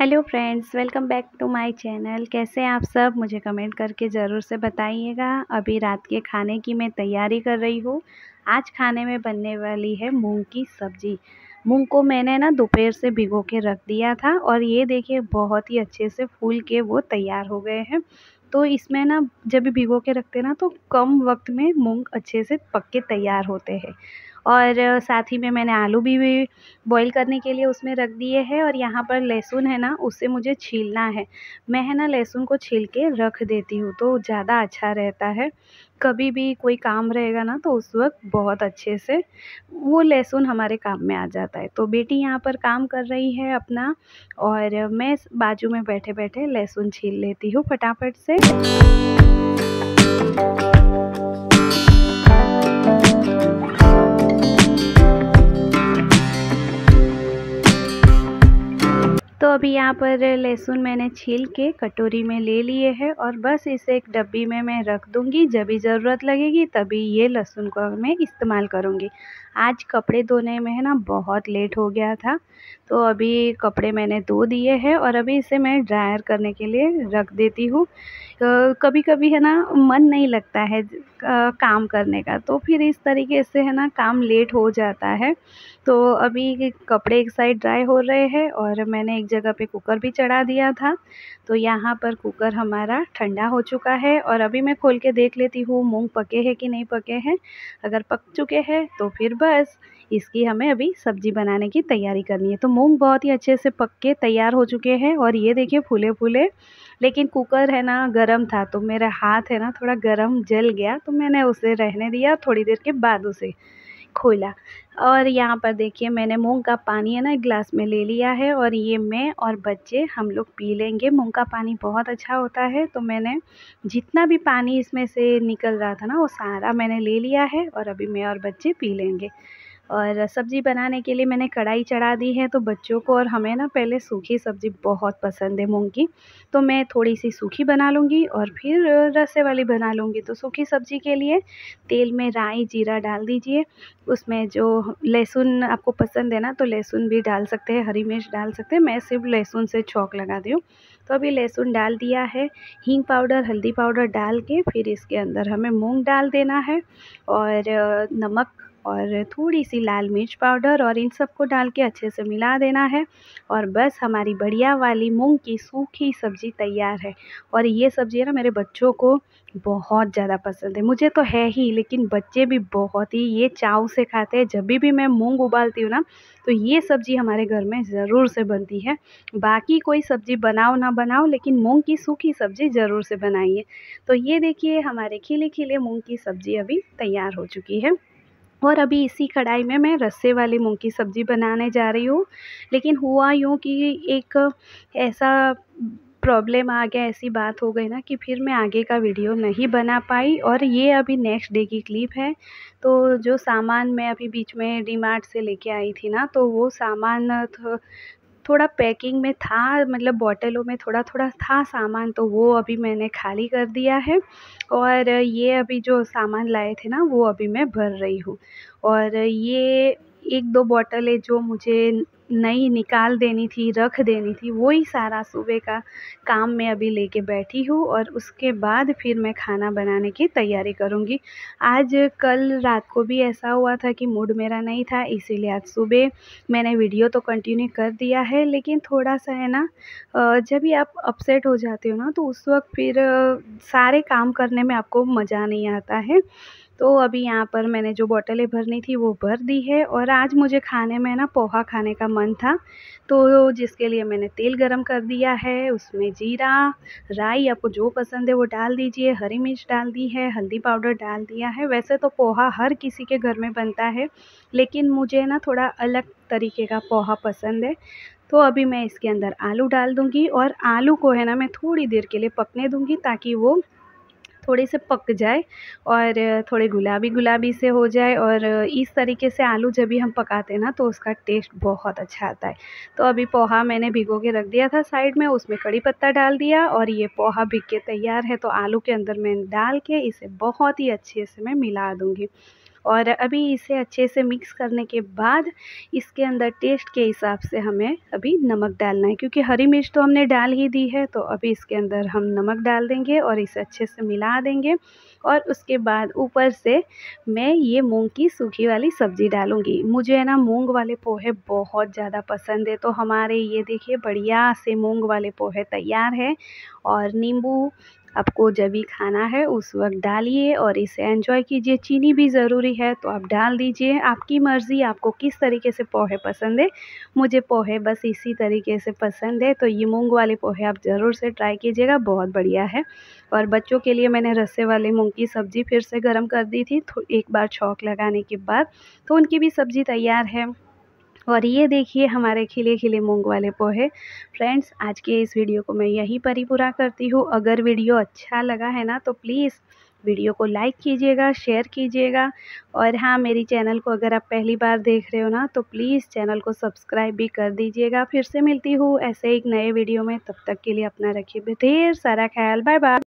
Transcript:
hello friends welcome back to my channel कैसे हैं आप सब मुझे कमेंट करके ज़रूर से बताइएगा अभी रात के खाने की मैं तैयारी कर रही हूँ आज खाने में बनने वाली है मूंग की सब्ज़ी मूंग को मैंने ना दोपहर से भिगो के रख दिया था और ये देखिए बहुत ही अच्छे से फूल के वो तैयार हो गए हैं तो इसमें ना जब भिगो के रखते ना तो कम वक्त में मूँग अच्छे से पक के तैयार होते हैं और साथ ही में मैंने आलू भी, भी बॉईल करने के लिए उसमें रख दिए हैं और यहाँ पर लहसुन है ना उससे मुझे छीलना है मैं है ना लहसुन को छील के रख देती हूँ तो ज़्यादा अच्छा रहता है कभी भी कोई काम रहेगा ना तो उस वक्त बहुत अच्छे से वो लहसुन हमारे काम में आ जाता है तो बेटी यहाँ पर काम कर रही है अपना और मैं बाजू में बैठे बैठे लहसुन छील लेती हूँ फटाफट से अभी यहाँ पर लहसुन मैंने छील के कटोरी में ले लिए है और बस इसे एक डब्बी में मैं रख दूँगी जब भी ज़रूरत लगेगी तभी ये लहसुन को मैं इस्तेमाल करूँगी आज कपड़े धोने में है ना बहुत लेट हो गया था तो अभी कपड़े मैंने धो दिए हैं और अभी इसे मैं ड्रायर करने के लिए रख देती हूँ तो कभी कभी है ना मन नहीं लगता है काम करने का तो फिर इस तरीके से है ना काम लेट हो जाता है तो अभी कपड़े एक साइड ड्राई हो रहे हैं और मैंने एक जगह पे कुकर भी चढ़ा दिया था तो यहाँ पर कुकर हमारा ठंडा हो चुका है और अभी मैं खोल के देख लेती हूँ मूँग पके हैं कि नहीं पके हैं अगर पक चुके हैं तो फिर बस इसकी हमें अभी सब्जी बनाने की तैयारी करनी है तो मूंग बहुत ही अच्छे से पक के तैयार हो चुके हैं और ये देखिए फूले फूले लेकिन कुकर है ना गरम था तो मेरा हाथ है ना थोड़ा गरम जल गया तो मैंने उसे रहने दिया थोड़ी देर के बाद उसे खोला और यहाँ पर देखिए मैंने मूंग का पानी है ना ग्लास में ले लिया है और ये मैं और बच्चे हम लोग पी लेंगे मूंग का पानी बहुत अच्छा होता है तो मैंने जितना भी पानी इसमें से निकल रहा था ना वो सारा मैंने ले लिया है और अभी मैं और बच्चे पी लेंगे और सब्ज़ी बनाने के लिए मैंने कढ़ाई चढ़ा दी है तो बच्चों को और हमें ना पहले सूखी सब्ज़ी बहुत पसंद है मूँग की तो मैं थोड़ी सी सूखी बना लूँगी और फिर रसे वाली बना लूँगी तो सूखी सब्ज़ी के लिए तेल में राई जीरा डाल दीजिए उसमें जो लहसुन आपको पसंद है ना तो लहसुन भी डाल सकते हैं हरी मिर्च डाल सकते हैं मैं सिर्फ लहसुन से छौक लगा दी हूँ तो अभी लहसुन डाल दिया है हींग पाउडर हल्दी पाउडर डाल के फिर इसके अंदर हमें मूँग डाल देना है और नमक और थोड़ी सी लाल मिर्च पाउडर और इन सबको डाल के अच्छे से मिला देना है और बस हमारी बढ़िया वाली मूंग की सूखी सब्ज़ी तैयार है और ये सब्ज़ी ना मेरे बच्चों को बहुत ज़्यादा पसंद है मुझे तो है ही लेकिन बच्चे भी बहुत ही ये चाव से खाते हैं जब भी भी मैं मूँग उबालती हूँ ना तो ये सब्ज़ी हमारे घर में ज़रूर से बनती है बाकी कोई सब्ज़ी बनाओ ना बनाओ लेकिन मूँग की सूखी सब्ज़ी ज़रूर से बनाइए तो ये देखिए हमारे खिले खिले मूँग की सब्ज़ी अभी तैयार हो चुकी है और अभी इसी कढ़ाई में मैं रस्से वाली मूंग की सब्ज़ी बनाने जा रही हूँ लेकिन हुआ यूँ कि एक ऐसा प्रॉब्लम आ गया ऐसी बात हो गई ना कि फिर मैं आगे का वीडियो नहीं बना पाई और ये अभी नेक्स्ट डे की क्लिप है तो जो सामान मैं अभी बीच में डीमार्ट से लेके आई थी ना तो वो सामान थोड़ा पैकिंग में था मतलब बॉटलों में थोड़ा थोड़ा था सामान तो वो अभी मैंने खाली कर दिया है और ये अभी जो सामान लाए थे ना वो अभी मैं भर रही हूँ और ये एक दो बॉटल है जो मुझे नई निकाल देनी थी रख देनी थी वही सारा सुबह का काम मैं अभी लेके बैठी हूँ और उसके बाद फिर मैं खाना बनाने की तैयारी करूँगी आज कल रात को भी ऐसा हुआ था कि मूड मेरा नहीं था इसीलिए आज सुबह मैंने वीडियो तो कंटिन्यू कर दिया है लेकिन थोड़ा सा है ना जब भी आप अपसेट हो जाते हो ना तो उस वक्त फिर सारे काम करने में आपको मज़ा नहीं आता है तो अभी यहाँ पर मैंने जो बॉटलें भरनी थी वो भर दी है और आज मुझे खाने में ना पोहा खाने का मन था तो जिसके लिए मैंने तेल गरम कर दिया है उसमें जीरा राई आपको जो पसंद है वो डाल दीजिए हरी मिर्च डाल दी है हल्दी पाउडर डाल दिया है वैसे तो पोहा हर किसी के घर में बनता है लेकिन मुझे ना थोड़ा अलग तरीके का पोहा पसंद है तो अभी मैं इसके अंदर आलू डाल दूँगी और आलू को है ना मैं थोड़ी देर के लिए पकने दूँगी ताकि वो थोड़े से पक जाए और थोड़े गुलाबी गुलाबी से हो जाए और इस तरीके से आलू जब भी हम पकाते हैं ना तो उसका टेस्ट बहुत अच्छा आता है तो अभी पोहा मैंने भिगो के रख दिया था साइड में उसमें कड़ी पत्ता डाल दिया और ये पोहा भिग के तैयार है तो आलू के अंदर मैं डाल के इसे बहुत ही अच्छे से मैं मिला दूँगी और अभी इसे अच्छे से मिक्स करने के बाद इसके अंदर टेस्ट के हिसाब से हमें अभी नमक डालना है क्योंकि हरी मिर्च तो हमने डाल ही दी है तो अभी इसके अंदर हम नमक डाल देंगे और इसे अच्छे से मिला देंगे और उसके बाद ऊपर से मैं ये मूंग की सूखी वाली सब्ज़ी डालूंगी मुझे है ना मूंग वाले पोहे बहुत ज़्यादा पसंद है तो हमारे ये देखिए बढ़िया से मूँग वाले पोहे तैयार है और नींबू आपको जब भी खाना है उस वक्त डालिए और इसे एंजॉय कीजिए चीनी भी ज़रूरी है तो आप डाल दीजिए आपकी मर्ज़ी आपको किस तरीके से पोहे पसंद है मुझे पोहे बस इसी तरीके से पसंद है तो ये मूँग वाले पोहे आप ज़रूर से ट्राई कीजिएगा बहुत बढ़िया है और बच्चों के लिए मैंने रस्से वाले मूँग की सब्ज़ी फिर से गर्म कर दी थी एक बार छौक लगाने के बाद तो उनकी भी सब्ज़ी तैयार है और ये देखिए हमारे खिले खिले मूंग वाले पोहे फ्रेंड्स आज के इस वीडियो को मैं यहीं पर ही पूरा करती हूँ अगर वीडियो अच्छा लगा है ना तो प्लीज़ वीडियो को लाइक कीजिएगा शेयर कीजिएगा और हाँ मेरी चैनल को अगर आप पहली बार देख रहे हो ना तो प्लीज़ चैनल को सब्सक्राइब भी कर दीजिएगा फिर से मिलती हूँ ऐसे एक नए वीडियो में तब तक के लिए अपना रखिए ढेर सारा ख्याल बाय बाय